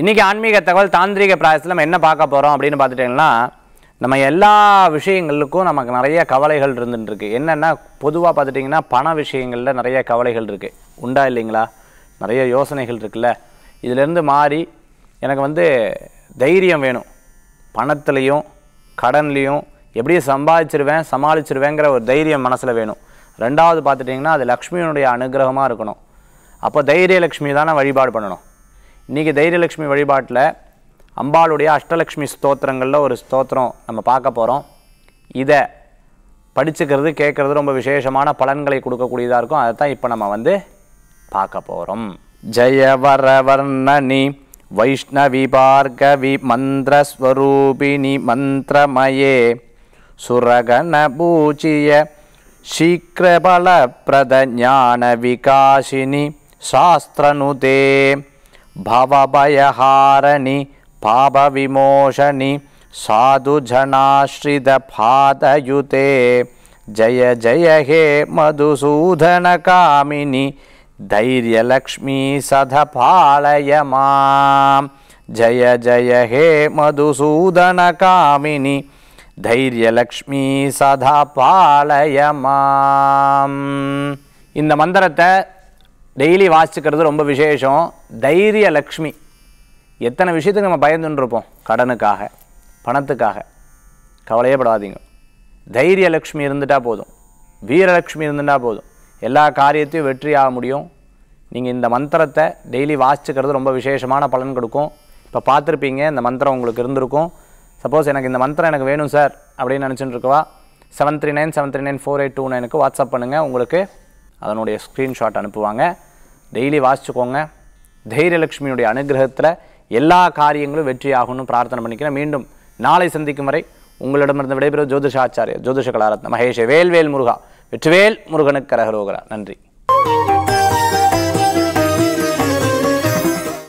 இன்றைக்கி ஆன்மீக தகவல் தாந்திரிக பிராயத்தில் நம்ம என்ன பார்க்க போகிறோம் அப்படின்னு பார்த்துட்டிங்கன்னா நம்ம எல்லா விஷயங்களுக்கும் நமக்கு நிறைய கவலைகள் இருந்துட்டுருக்கு என்னென்னா பொதுவாக பார்த்துட்டிங்கன்னா பண விஷயங்களில் நிறைய கவலைகள் இருக்குது உண்டா இல்லைங்களா நிறைய யோசனைகள் இருக்குல்ல இதிலேருந்து மாறி எனக்கு வந்து தைரியம் வேணும் பணத்துலேயும் கடன்லேயும் எப்படியும் சம்பாதிச்சிருவேன் சமாளிச்சிருவேங்கிற ஒரு தைரியம் மனசில் வேணும் ரெண்டாவது பார்த்துட்டிங்கன்னா அது லக்ஷ்மியினுடைய அனுகிரகமாக இருக்கணும் அப்போ தைரிய லக்ஷ்மி தானே வழிபாடு பண்ணணும் இன்றைக்கி தைரியலட்சுமி வழிபாட்டில் அம்பாளுடைய அஷ்டலக்ஷ்மி ஸ்தோத்திரங்களில் ஒரு ஸ்தோத்திரம் நம்ம பார்க்க போகிறோம் இதை படிச்சுக்கிறது கேட்குறது ரொம்ப விசேஷமான பலன்களை கொடுக்கக்கூடியதாக இருக்கும் அதை தான் இப்போ நம்ம வந்து பார்க்க போகிறோம் ஜயவரவர்ணனி வைஷ்ணவி பார்கவி மந்திரஸ்வரூபிணி மந்திரமயே சுரகண பூஜிய சீக்கிரபல பிரத ஞான விகாசினி சாஸ்திரனுதே भवभयहारणि पापविमोशनि साधुजनाश्रितपादयुते जय जय हे मधुसूदनकामिनि धैर्यलक्ष्मी सधपालय मां जय जय हे मधुसूदनकामिनि धैर्यलक्ष्मी सधपालय पालय इन्द டெய்லி வாசிச்சுக்கிறது ரொம்ப விசேஷம் தைரிய லக்ஷ்மி எத்தனை விஷயத்துக்கு நம்ம பயந்துட்டுருப்போம் கடனுக்காக பணத்துக்காக கவலையே படாதீங்க தைரிய லக்ஷ்மி இருந்துட்டால் போதும் வீரலக்ஷ்மி இருந்துட்டால் போதும் எல்லா காரியத்தையும் வெற்றி ஆக முடியும் நீங்கள் இந்த மந்திரத்தை டெய்லி வாசிச்சுக்கிறது ரொம்ப விசேஷமான பலன் கொடுக்கும் இப்போ பார்த்துருப்பீங்க இந்த மந்திரம் உங்களுக்கு இருந்திருக்கும் சப்போஸ் எனக்கு இந்த மந்திரம் எனக்கு வேணும் சார் அப்படின்னு நினச்சிட்டு இருக்கவா seven three nine seven three nine four eight two நைனுக்கு வாட்ஸ்அப் பண்ணுங்கள் உங்களுக்கு அதனுடைய ஸ்க்ரீன்ஷாட் அனுப்புவாங்க டெய்லி வாசிச்சுக்கோங்க தைரியலட்சுமியுடைய அனுகிரகத்தில் எல்லா காரியங்களும் வெற்றி ஆகும்னு பிரார்த்தனை பண்ணிக்கிறேன் மீண்டும் நாளை சந்திக்கும் வரை உங்களிடமிருந்து விடைபெறும் ஜோதிஷாச்சாரியர் ஜோதிஷ கலாரத்ன மகேஷ வேல்வேல் முருகா வெற்றிவேல் முருகனுக்கு கரகரோகரா நன்றி